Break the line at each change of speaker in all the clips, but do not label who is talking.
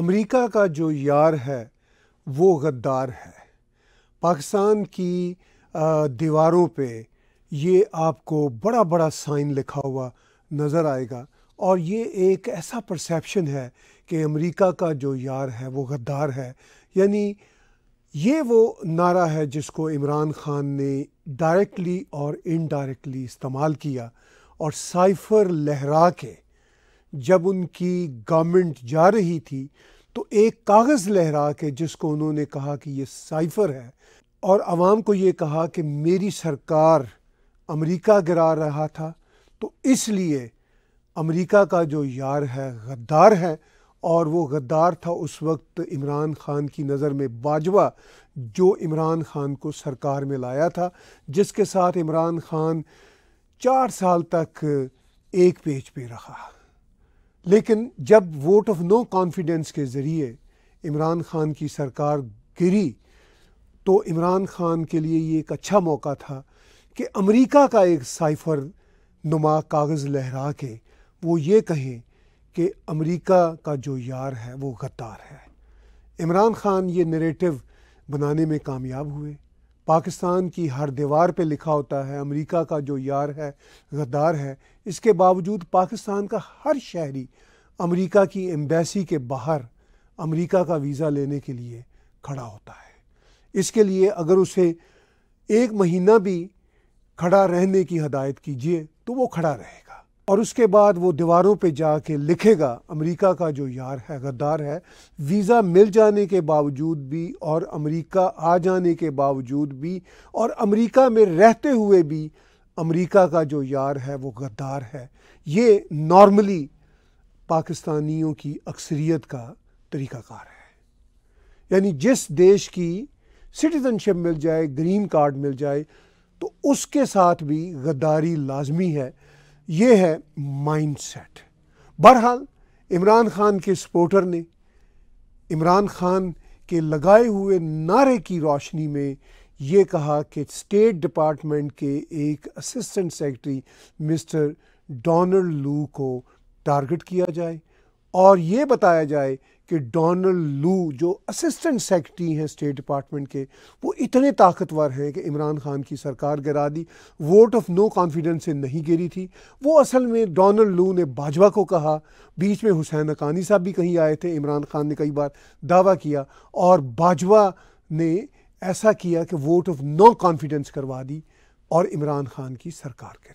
America का जो यार है वो गद्दार है पाकिस्तान की दीवारों पे ये आपको बड़ा बड़ा साइन लिखा हुआ नज़र आएगा और ये एक ऐसा परसेप्शन है कि अमेरिका का जो यार है वो गद्दार है यानी ये वो नारा है जिसको इमरान ख़ान ने डायरेक्टली और इनडायरेक्टली इस्तेमाल किया और साइफ़र लहरा के जब उनकी गवर्नमेंट जा रही थी तो एक कागज़ लहरा के जिसको उन्होंने कहा कि ये साइफ़र है और आवाम को ये कहा कि मेरी सरकार अमेरिका गिरा रहा था तो इसलिए अमेरिका का जो यार है गद्दार है और वो गद्दार था उस वक्त इमरान ख़ान की नज़र में बाजवा जो इमरान ख़ान को सरकार में लाया था जिसके साथ इमरान ख़ान चार साल तक एक पेज पे रहा लेकिन जब वोट ऑफ नो कॉन्फिडेंस के ज़रिए इमरान ख़ान की सरकार गिरी तो इमरान ख़ान के लिए ये एक अच्छा मौका था कि अमेरिका का एक साइफर नुमा कागज़ लहरा के वो ये कहें कि अमेरिका का जो यार है वो गद्दार है इमरान ख़ान ये नरेटिव बनाने में कामयाब हुए पाकिस्तान की हर दीवार पे लिखा होता है अमेरिका का जो यार है गद्दार है इसके बावजूद पाकिस्तान का हर शहरी अमेरिका की एम्बेसी के बाहर अमेरिका का वीज़ा लेने के लिए खड़ा होता है इसके लिए अगर उसे एक महीना भी खड़ा रहने की हदायत कीजिए तो वो खड़ा रहेगा और उसके बाद वो दीवारों पे जाके लिखेगा अमेरिका का जो यार है गद्दार है वीज़ा मिल जाने के बावजूद भी और अमेरिका आ जाने के बावजूद भी और अमेरिका में रहते हुए भी अमेरिका का जो यार है वो गद्दार है ये नॉर्मली पाकिस्तानियों की अक्सरियत का तरीक़ाकार है यानी जिस देश की सिटीज़नशिप मिल जाए ग्रीन कार्ड मिल जाए तो उसके साथ भी गद्दारी लाजमी है ये है माइंडसेट बहरहाल इमरान खान के सपोर्टर ने इमरान खान के लगाए हुए नारे की रोशनी में ये कहा कि स्टेट डिपार्टमेंट के एक असिस्टेंट सेक्रेटरी मिस्टर डोनल्ड लू को टारगेट किया जाए और ये बताया जाए कि डोनल्ड लू जो असिस्टेंट सेक्रेटरी हैं स्टेट डिपार्टमेंट के वो इतने ताकतवर हैं कि इमरान खान की सरकार गिरा दी वोट ऑफ नो कॉन्फिडेंस से नहीं गिरी थी वो असल में डोनल्ड लू ने बाजवा को कहा बीच में हुसैन अकानी साहब भी कहीं आए थे इमरान खान ने कई बार दावा किया और बाजवा ने ऐसा किया कि वोट ऑफ नो कॉन्फिडेंस करवा दी और इमरान खान की सरकार गिर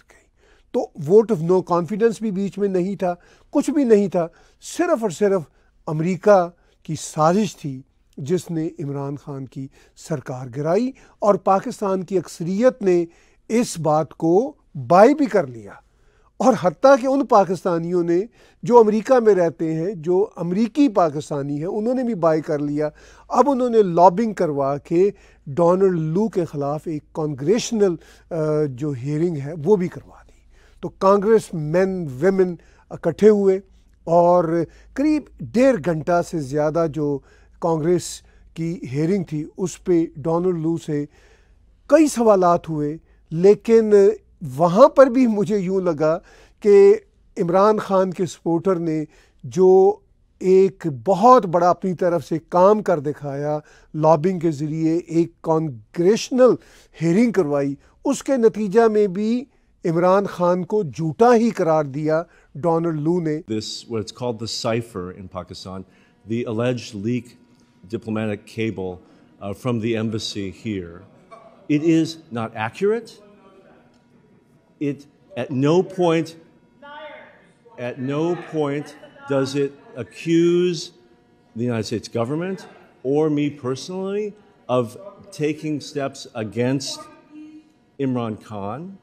तो वोट ऑफ नो कॉन्फिडेंस भी बीच में नहीं था कुछ भी नहीं था सिर्फ और सिर्फ अमेरिका की साजिश थी जिसने इमरान खान की सरकार गिराई और पाकिस्तान की अक्सरियत ने इस बात को बाय भी कर लिया और हती कि उन पाकिस्तानियों ने जो अमेरिका में रहते हैं जो अमेरिकी पाकिस्तानी हैं उन्होंने भी बाय कर लिया अब उन्होंने लॉबिंग करवा के डोनल्ड लू के ख़िलाफ़ एक कॉन्ग्रेशनल जो हियरिंग है वो भी करवा तो कांग्रेस मैन वेमेन इकट्ठे हुए और करीब डेढ़ घंटा से ज़्यादा जो कांग्रेस की हेयरिंग थी उस पर डोनल्ड लू से कई सवाल हुए लेकिन वहाँ पर भी मुझे यूँ लगा कि इमरान खान के सपोर्टर ने जो एक बहुत बड़ा अपनी तरफ से काम कर दिखाया लॉबिंग के ज़रिए एक कॉन्ग्रेशनल हेयरिंग करवाई उसके नतीजा में भी Imran Khan को झूठा ही करार दिया डोनाल्ड लू ने
This what's called the cipher in Pakistan, the alleged leak diplomatic cable uh, from the embassy here. It is not accurate. It at no point at no point does it accuse the United States government or me personally of taking steps against Imran Khan.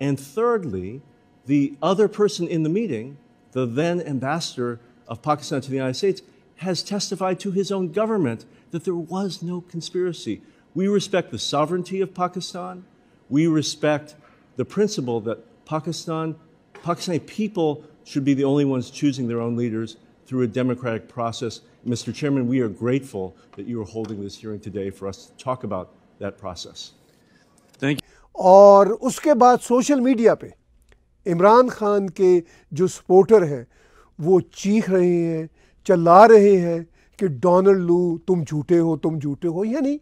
And thirdly, the other person in the meeting, the then ambassador of Pakistan to the United States, has testified to his own government that there was no conspiracy. We respect the sovereignty of Pakistan. We respect the principle that Pakistan, Pakistani people should be the only ones choosing their own leaders through a democratic process. Mr. Chairman, we are grateful that you are holding this hearing today for us to talk
about that process. Thank you. और उसके बाद social media पे इमरान खान के जो supporter हैं वो चीख रहे हैं चला रहे हैं कि डोनल्ड लू तुम झूठे हो तुम झूठे हो यानी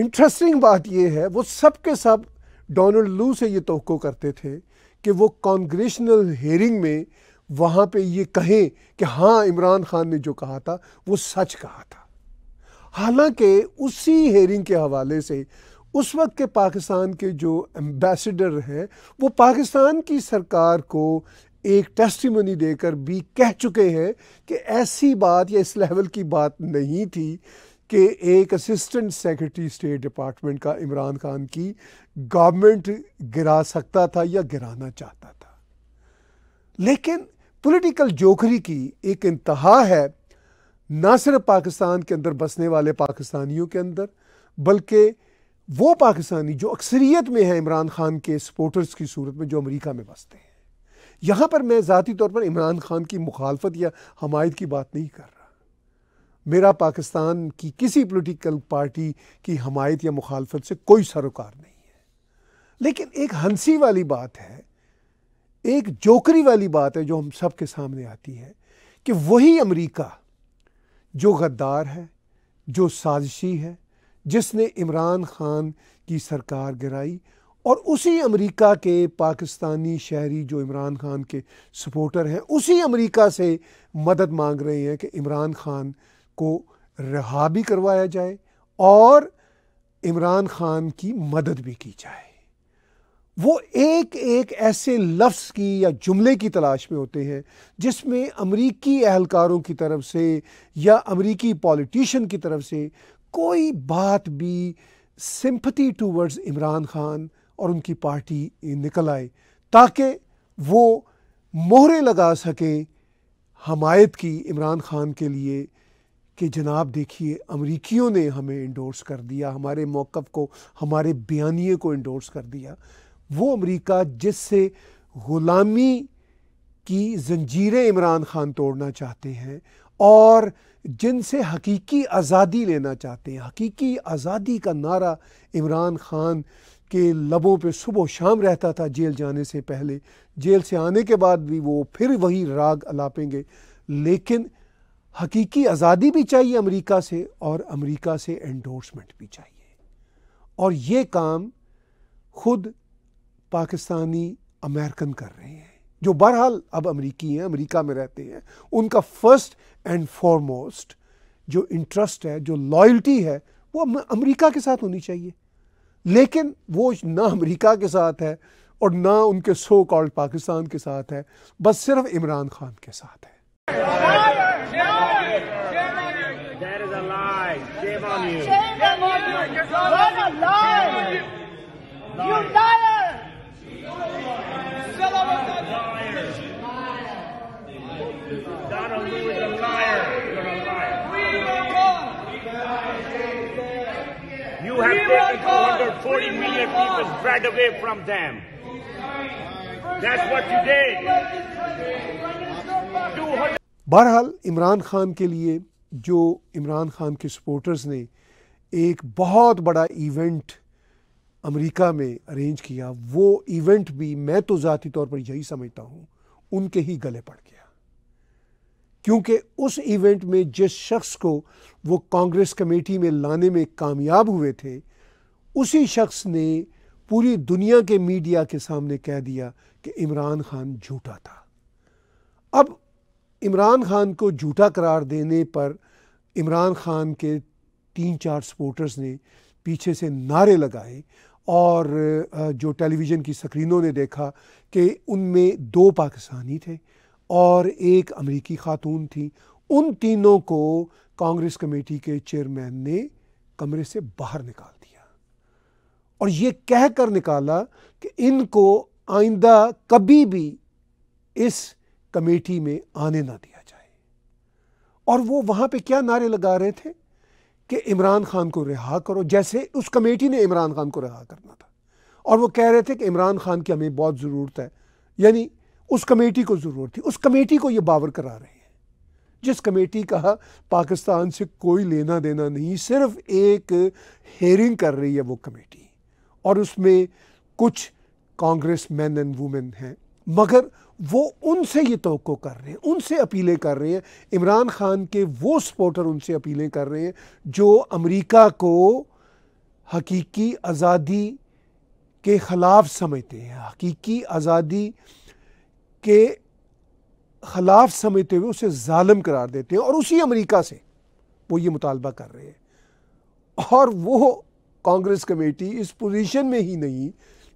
इंटरेस्टिंग बात यह है वो सब के सब डोनल्ड लू से ये तो करते थे कि वो कॉन्ग्रेशनल हेयरिंग में वहाँ पे ये कहें कि हाँ इमरान खान ने जो कहा था वो सच कहा था हालांकि उसी हेयरिंग के हवाले से उस वक्त के पाकिस्तान के जो एम्बेसडर हैं वो पाकिस्तान की सरकार को एक टेस्टिमनी देकर भी कह चुके हैं कि ऐसी बात या इस लेवल की बात नहीं थी कि एक असिस्टेंट सेक्रेटरी स्टेट डिपार्टमेंट का इमरान खान की गवर्नमेंट गिरा सकता था या गिराना चाहता था लेकिन पॉलिटिकल जोखरी की एक इंतहा है ना सिर्फ पाकिस्तान के अंदर बसने वाले पाकिस्तानियों के अंदर बल्कि वो पाकिस्तानी जो अक्सरियत में है इमरान खान के सपोर्टर्स की सूरत में जो अमरीका में बसते हैं यहाँ पर मैं ज़ाती तौर पर इमरान खान की मुखालफत या हमायत की बात नहीं कर रहा मेरा पाकिस्तान की किसी पोलिटिकल पार्टी की हमायत या मुखालफत से कोई सरोकार नहीं है लेकिन एक हंसी वाली बात है एक जोकरी वाली बात है जो हम सब के सामने आती है कि वही अमरीका जो गद्दार है जो साजिशी है जिसने इमरान ख़ान की सरकार गिराई और उसी अमेरिका के पाकिस्तानी शहरी जो इमरान खान के सपोर्टर हैं उसी अमेरिका से मदद मांग रहे हैं कि इमरान खान को रिहा भी करवाया जाए और इमरान खान की मदद भी की जाए वो एक एक ऐसे लफ्ज़ की या जुमले की तलाश में होते हैं जिसमें अमरीकी एहलकारों की तरफ से या अमरीकी पॉलिटिशन की तरफ से कोई बात भी सिंपथी टूवर्ड्स इमरान खान और उनकी पार्टी निकल आए ताकि वो मोहरें लगा सकें हमायत की इमरान खान के लिए कि जनाब देखिए अमरीकियों ने हमें इंडोर्स कर दिया हमारे मौक़ को हमारे बयानिए को इंडोर्स कर दिया वो अमरीका जिससे ग़ुलामी की जंजीरें इमरान खान तोड़ना चाहते हैं और जिनसे हकीकी आज़ादी लेना चाहते हैं हकीकी आज़ादी का नारा इमरान ख़ान के लबों पे सुबह शाम रहता था जेल जाने से पहले जेल से आने के बाद भी वो फिर वही राग अलापेंगे लेकिन हकीकी आज़ादी भी चाहिए अमेरिका से और अमेरिका से एंडोर्समेंट भी चाहिए और ये काम खुद पाकिस्तानी अमेरिकन कर रहे हैं जो बहरहाल अब अमरीकी हैं अमरीका में रहते हैं उनका फर्स्ट एंड फॉरमोस्ट जो इंटरेस्ट है जो लॉयल्टी है वो अमरीका के साथ होनी चाहिए लेकिन वो ना अमरीका के साथ है और ना उनके सो कॉल्ड पाकिस्तान के साथ है बस सिर्फ इमरान खान के साथ है
You liar! taken 240 million people spread away from them. That's what you did.
बहरहाल इमरान खान के लिए जो इमरान खान के सपोर्टर्स ने एक बहुत बड़ा इवेंट अमेरिका में अरेंज किया वो इवेंट भी मैं तो ज़ाती तौर पर यही समझता हूँ उनके ही गले पड़ गया क्योंकि उस इवेंट में जिस शख्स को वो कांग्रेस कमेटी में लाने में कामयाब हुए थे उसी शख्स ने पूरी दुनिया के मीडिया के सामने कह दिया कि इमरान खान झूठा था अब इमरान खान को झूठा करार देने पर इमरान खान के तीन चार सपोर्टर्स ने पीछे से नारे लगाए और जो टेलीविज़न की स्क्रीनों ने देखा कि उनमें दो पाकिस्तानी थे और एक अमरीकी खातून थी उन तीनों को कांग्रेस कमेटी के चेयरमैन ने कमरे से बाहर निकाला और ये कह कर निकाला कि इनको आइंदा कभी भी इस कमेटी में आने ना दिया जाए और वो वहाँ पे क्या नारे लगा रहे थे कि इमरान खान को रिहा करो जैसे उस कमेटी ने इमरान खान को रिहा करना था और वो कह रहे थे कि इमरान खान की हमें बहुत ज़रूरत है यानी उस कमेटी को ज़रूरत थी उस कमेटी को ये बावर करा रहे हैं जिस कमेटी का पाकिस्तान से कोई लेना देना नहीं सिर्फ एक हेयरिंग कर रही है वो कमेटी और उसमें कुछ कांग्रेस मैन एंड वुमेन हैं मगर वो उनसे ये तो कर रहे हैं उनसे अपीलें कर रहे हैं इमरान खान के वो सपोर्टर उनसे अपीलें कर रहे हैं जो अमेरिका को हकीकी आज़ादी के ख़िलाफ़ समझते हैं हकीकी आज़ादी के ख़िलाफ़ समझते हुए उसे ालम करार देते हैं और उसी अमेरिका से वो ये मुतालबा कर रहे हैं और वो कांग्रेस कमेटी इस पोजीशन में ही नहीं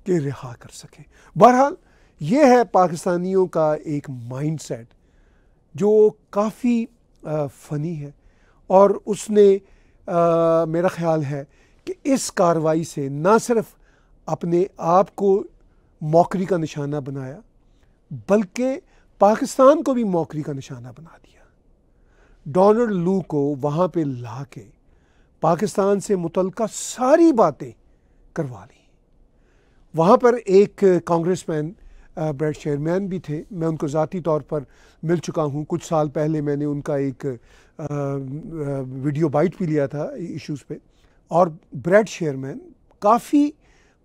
कि रिहा कर सके बहरहाल ये है पाकिस्तानियों का एक माइंडसेट जो काफ़ी फ़नी है और उसने आ, मेरा ख्याल है कि इस कार्रवाई से ना सिर्फ अपने आप को मौकरी का निशाना बनाया बल्कि पाकिस्तान को भी मौकरी का निशाना बना दिया डोनाल्ड लू को वहाँ पे ला के पाकिस्तान से मुतल सारी बातें करवा ली वहाँ पर एक कांग्रेस मैन ब्रेड चेयरमैन भी थे मैं उनको ज़ाती तौर पर मिल चुका हूँ कुछ साल पहले मैंने उनका एक आ, वीडियो बाइट भी लिया था इश्यूज़ पे और ब्रेड चेयरमैन काफ़ी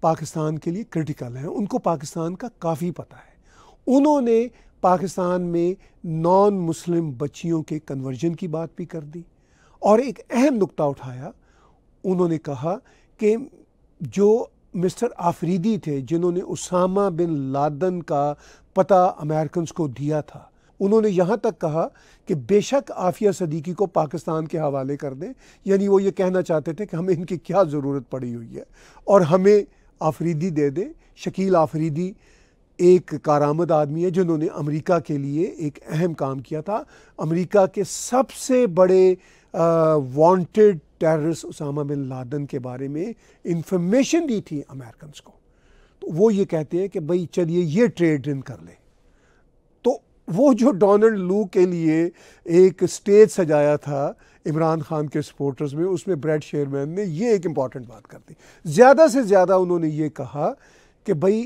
पाकिस्तान के लिए क्रिटिकल हैं उनको पाकिस्तान का काफ़ी पता है उन्होंने पाकिस्तान में नॉन मुस्लिम बच्चियों के कन्वर्जन की बात भी कर दी और एक अहम नुक्ता उठाया उन्होंने कहा कि जो मिस्टर आफरीदी थे जिन्होंने उसामा बिन लादन का पता अमेरिकन को दिया था उन्होंने यहाँ तक कहा कि बेशक आफिया सदीकी को पाकिस्तान के हवाले कर दें यानी वो ये कहना चाहते थे कि हमें इनकी क्या ज़रूरत पड़ी हुई है और हमें आफरीदी दे दें शकील आफरीदी एक कारामद आदमी है जिन्होंने अमेरिका के लिए एक अहम काम किया था अमेरिका के सबसे बड़े wanted terrorist Osama bin Laden के बारे में इंफॉर्मेशन दी थी अमेरिकन को तो वो ये कहते हैं कि भाई चलिए ये ट्रेड इन कर ले तो वो जो डोनाल्ड लू के लिए एक स्टेज सजाया था इमरान खान के सपोर्टर्स में उसमें ब्रेड शेयरमैन ने ये एक इम्पॉर्टेंट बात कर दी ज़्यादा से ज़्यादा उन्होंने ये कहा कि भाई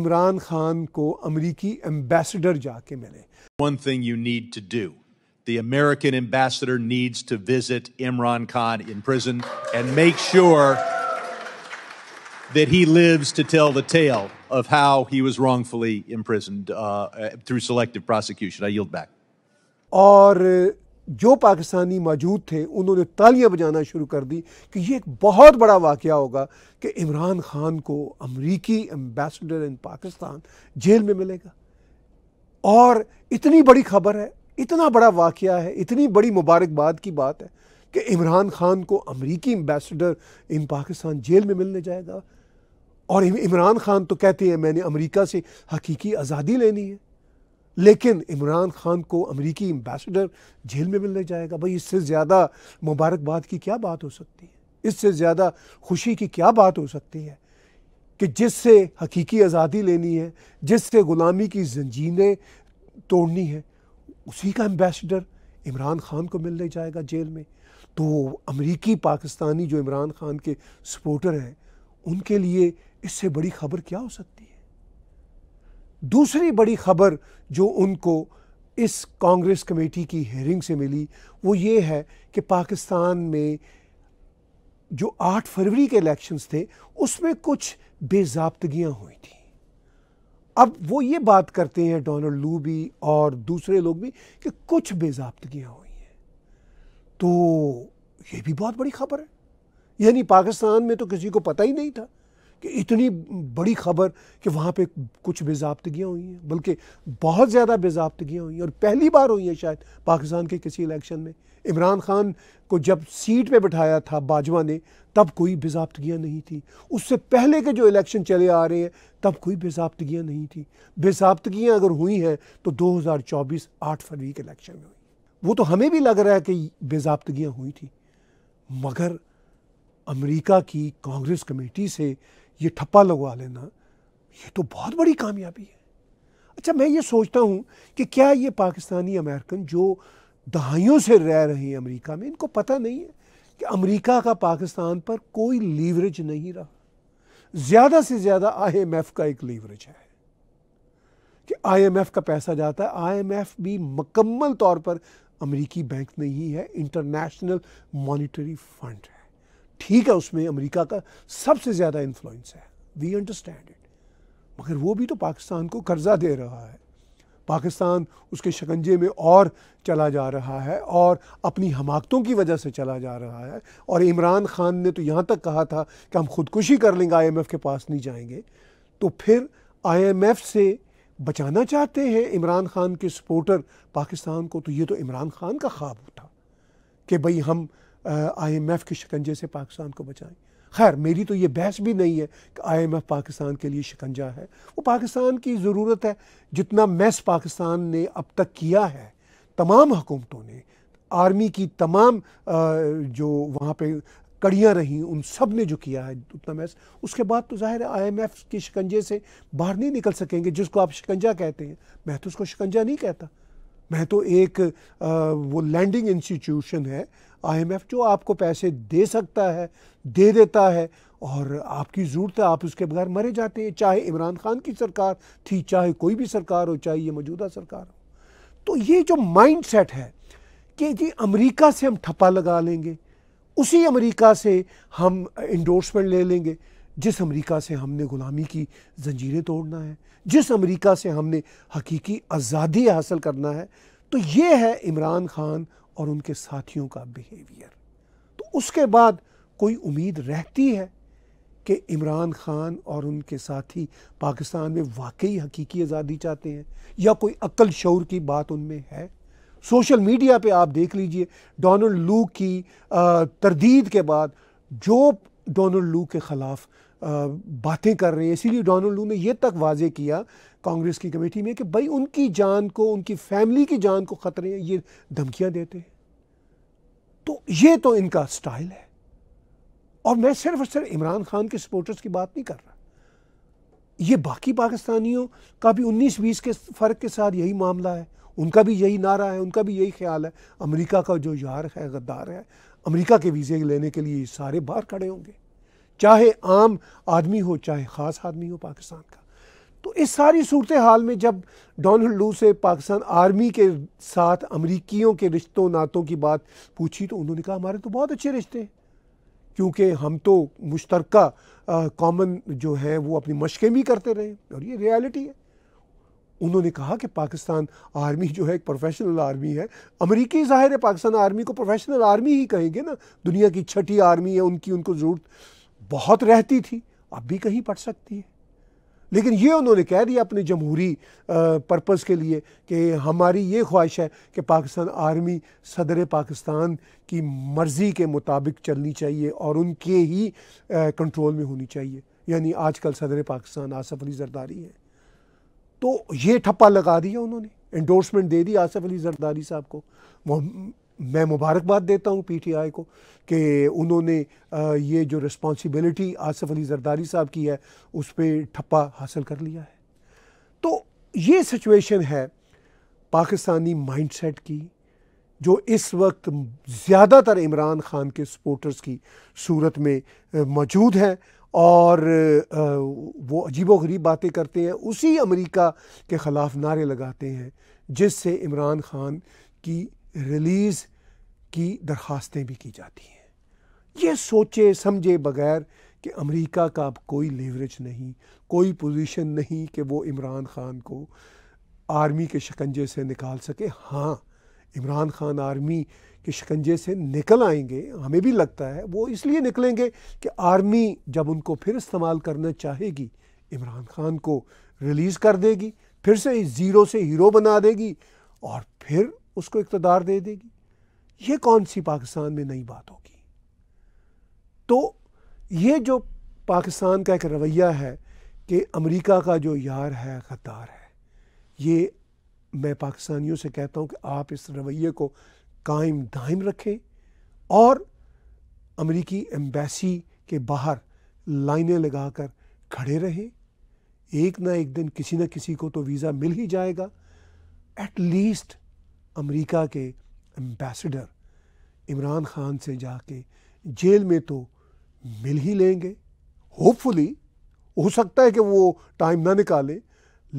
इमरान खान को अमरीकी एम्बेसडर जाके मिले
one thing you need to do the American ambassador needs to visit Imran Khan in prison and make sure that he lives to tell the tale of how he was wrongfully imprisoned uh, through selective prosecution. I yield back.
Or, जो पाकिस्तानी मौजूद थे उन्होंने तालियां बजाना शुरू कर दी कि ये एक बहुत बड़ा वाक़ होगा कि इमरान ख़ान को अमरीकी एम्बेसडर इन पाकिस्तान जेल में मिलेगा और इतनी बड़ी खबर है इतना बड़ा वाक़ है इतनी बड़ी मुबारकबाद की बात है कि इमरान खान को अमरीकी एम्बेसडर इन पाकिस्तान जेल में मिलने जाएगा और इमरान खान तो कहते हैं मैंने अमरीका से हकीकी आज़ादी लेनी है लेकिन इमरान खान को अमरीकी एम्बेसडर जेल में मिलने जाएगा भाई इससे ज़्यादा मुबारकबाद की क्या बात हो सकती है इससे ज़्यादा खुशी की क्या बात हो सकती है कि जिससे हकीकी आज़ादी लेनी है जिससे ग़ुलामी की जंजीरें तोड़नी है उसी का एम्बेसडर इमरान खान को मिलने जाएगा जेल में तो अमरीकी पाकिस्तानी जो इमरान खान के सपोर्टर हैं उनके लिए इससे बड़ी खबर क्या हो सकती है दूसरी बड़ी खबर जो उनको इस कांग्रेस कमेटी की हेयरिंग से मिली वो ये है कि पाकिस्तान में जो 8 फरवरी के इलेक्शंस थे उसमें कुछ बेजाबतगियाँ हुई थी अब वो ये बात करते हैं डोनल्ड लू भी और दूसरे लोग भी कि कुछ बेजाबतगियाँ हुई हैं तो ये भी बहुत बड़ी खबर है यानी पाकिस्तान में तो किसी को पता ही नहीं था कि इतनी बड़ी खबर कि वहाँ पे कुछ बेजाबतगियाँ हुई हैं बल्कि बहुत ज़्यादा बेजाबतगियाँ हुई हैं और पहली बार हुई हैं शायद पाकिस्तान के किसी इलेक्शन में इमरान खान को जब सीट पे बैठाया था बाजवा ने तब कोई बेजाबतगियाँ नहीं थी उससे पहले के जो इलेक्शन चले आ रहे हैं तब कोई बेजाबतगियाँ नहीं थी बेजाबतगियाँ अगर हुई हैं तो चौबीस आठ फरवरी के इलेक्शन में हुई वो तो हमें भी लग रहा है कि बेजाबतगियाँ हुई थी मगर अमेरिका की कांग्रेस कमेटी से ये ठप्पा लगवा लेना ये तो बहुत बड़ी कामयाबी है अच्छा मैं ये सोचता हूँ कि क्या ये पाकिस्तानी अमेरिकन जो दहाइयों से रह रहे हैं अमेरिका में इनको पता नहीं है कि अमेरिका का पाकिस्तान पर कोई लीवरेज नहीं रहा ज़्यादा से ज़्यादा आईएमएफ का एक लीवरेज है कि आईएमएफ का पैसा जाता है आईएमएफ भी मुकम्मल तौर पर अमेरिकी बैंक नहीं है इंटरनेशनल मॉनिटरी फंड है ठीक है उसमें अमेरिका का सबसे ज़्यादा इन्फ्लुएंस है वी अंडरस्टैंड इट मगर वो भी तो पाकिस्तान को कर्जा दे रहा है पाकिस्तान उसके शिकंजे में और चला जा रहा है और अपनी हमाकतों की वजह से चला जा रहा है और इमरान ख़ान ने तो यहाँ तक कहा था कि हम खुदकुशी कर लेंगे आईएमएफ के पास नहीं जाएंगे तो फिर आईएमएफ से बचाना चाहते हैं इमरान ख़ान के सपोर्टर पाकिस्तान को तो ये तो इमरान ख़ान का ख्वाब था कि भाई हम आई एम एफ़ के शिकंजे से पाकिस्तान को बचाएं खैर मेरी तो ये बहस भी नहीं है कि आई एम एफ़ पाकिस्तान के लिए शिकंजा है वो पाकिस्तान की ज़रूरत है जितना मैस पाकिस्तान ने अब तक किया है तमाम हुकूमतों ने आर्मी की तमाम जो वहाँ पे कड़ियाँ रहीं उन सब ने जो किया है उतना मैस उसके बाद तो जाहिर है आई एम एफ़ के शिकंजे से बाहर नहीं निकल सकेंगे जिसको आप शिकंजा कहते हैं मैं तो उसको शिकंजा नहीं कहता मैं तो एक आ, वो लैंडिंग इंस्टीट्यूशन है आईएमएफ जो आपको पैसे दे सकता है दे देता है और आपकी ज़रूरत है आप उसके बगैर मरे जाते हैं चाहे इमरान खान की सरकार थी चाहे कोई भी सरकार हो चाहे ये मौजूदा सरकार हो तो ये जो माइंड सेट है कि जी अमेरिका से हम ठप्पा लगा लेंगे उसी अमेरिका से हम इंडोर्समेंट ले लेंगे जिस अमेरिका से हमने ग़ुलामी की जंजीरें तोड़ना है जिस अमेरिका से हमने हकीकी आज़ादी हासिल करना है तो ये है इमरान खान और उनके साथियों का बिहेवियर तो उसके बाद कोई उम्मीद रहती है कि इमरान खान और उनके साथी पाकिस्तान में वाकई हकीकी आज़ादी चाहते हैं या कोई अक्ल शौर की बात उनमें है सोशल मीडिया पे आप देख लीजिए डोनल्ड लू की तरदीद के बाद जो डोनल्ड लू के ख़िलाफ़ बातें कर रहे हैं इसीलिए डोनाल्ड लू ने यह तक वाजे किया कांग्रेस की कमेटी में कि भाई उनकी जान को उनकी फैमिली की जान को ख़तरे हैं ये धमकियां देते हैं तो ये तो इनका स्टाइल है और मैं सिर्फ और सिर्फ इमरान खान के सपोर्टर्स की बात नहीं कर रहा ये बाकी पाकिस्तानियों का भी उन्नीस बीस के फ़र्क के साथ यही मामला है उनका भी यही नारा है उनका भी यही ख्याल है अमरीका का जो यार है गद्दार है अमरीका के वीज़े लेने के लिए सारे बाहर खड़े होंगे चाहे आम आदमी हो चाहे ख़ास आदमी हो पाकिस्तान का तो इस सारी सूरत हाल में जब डोनल्ड लू से पाकिस्तान आर्मी के साथ अमरीकियों के रिश्तों नातों की बात पूछी तो उन्होंने कहा हमारे तो बहुत अच्छे रिश्ते हैं क्योंकि हम तो मुश्तर कॉमन जो है वो अपनी मशकें भी करते रहे और ये रियलिटी है उन्होंने कहा कि पाकिस्तान आर्मी जो है एक प्रोफेशनल आर्मी है अमरीकी ज़ाहिर है पाकिस्तान आर्मी को प्रोफेशनल आर्मी ही कहेंगे ना दुनिया की छठी आर्मी है उनकी उनको ज़रूरत बहुत रहती थी अब भी कहीं पढ़ सकती है लेकिन ये उन्होंने कह दिया अपने जमहूरी पर्पज़ के लिए कि हमारी ये ख्वाहिश है कि पाकिस्तान आर्मी सदर पाकिस्तान की मर्ज़ी के मुताबिक चलनी चाहिए और उनके ही कंट्रोल में होनी चाहिए यानी आजकल सदर पाकिस्तान आसफ़ अली जरदारी है तो ये ठप्पा लगा दिया उन्होंने इंडोर्समेंट दे दी आसफ़ अली जरदारी साहब को मैं मुबारकबाद देता हूँ पी टी आई को कि उन्होंने ये जो रिस्पॉन्सिबिलिटी आसफ़ अली जरदारी साहब की है उस पर ठप्पा हासिल कर लिया है तो ये सिचुएशन है पाकिस्तानी माइंडसेट की जो इस वक्त ज़्यादातर इमरान ख़ान के सपोर्टर्स की सूरत में मौजूद है और वो अजीब गरीब बातें करते हैं उसी अमेरिका के ख़िलाफ़ नारे लगाते हैं जिससे इमरान ख़ान की रिलीज़ की दरख्वास्तें भी की जाती हैं ये सोचे समझे बगैर कि अमेरिका का अब कोई लेवरेज नहीं कोई पोजीशन नहीं कि वो इमरान ख़ान को आर्मी के शिकंजे से निकाल सके हाँ इमरान ख़ान आर्मी के शिकंजे से निकल आएंगे हमें भी लगता है वो इसलिए निकलेंगे कि आर्मी जब उनको फिर इस्तेमाल करना चाहेगी इमरान ख़ान को रिलीज़ कर देगी फिर से ज़ीरो से हीरो बना देगी और फिर उसको इकतदार दे देगी ये कौन सी पाकिस्तान में नई बात होगी तो ये जो पाकिस्तान का एक रवैया है कि अमेरिका का जो यार है गद्दार है ये मैं पाकिस्तानियों से कहता हूँ कि आप इस रवैये को कायम दायम रखें और अमरीकी एम्बेसी के बाहर लाइनें लगाकर खड़े रहें एक ना एक दिन किसी न किसी को तो वीज़ा मिल ही जाएगा एट लीस्ट अमेरिका के एम्बेसडर इमरान ख़ान से जाके जेल में तो मिल ही लेंगे होपफुली हो सकता है कि वो टाइम ना निकाले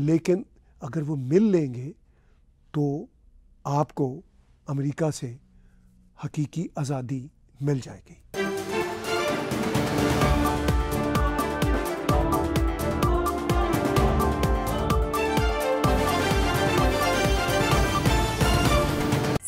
लेकिन अगर वो मिल लेंगे तो आपको अमेरिका से हकीकी आज़ादी मिल जाएगी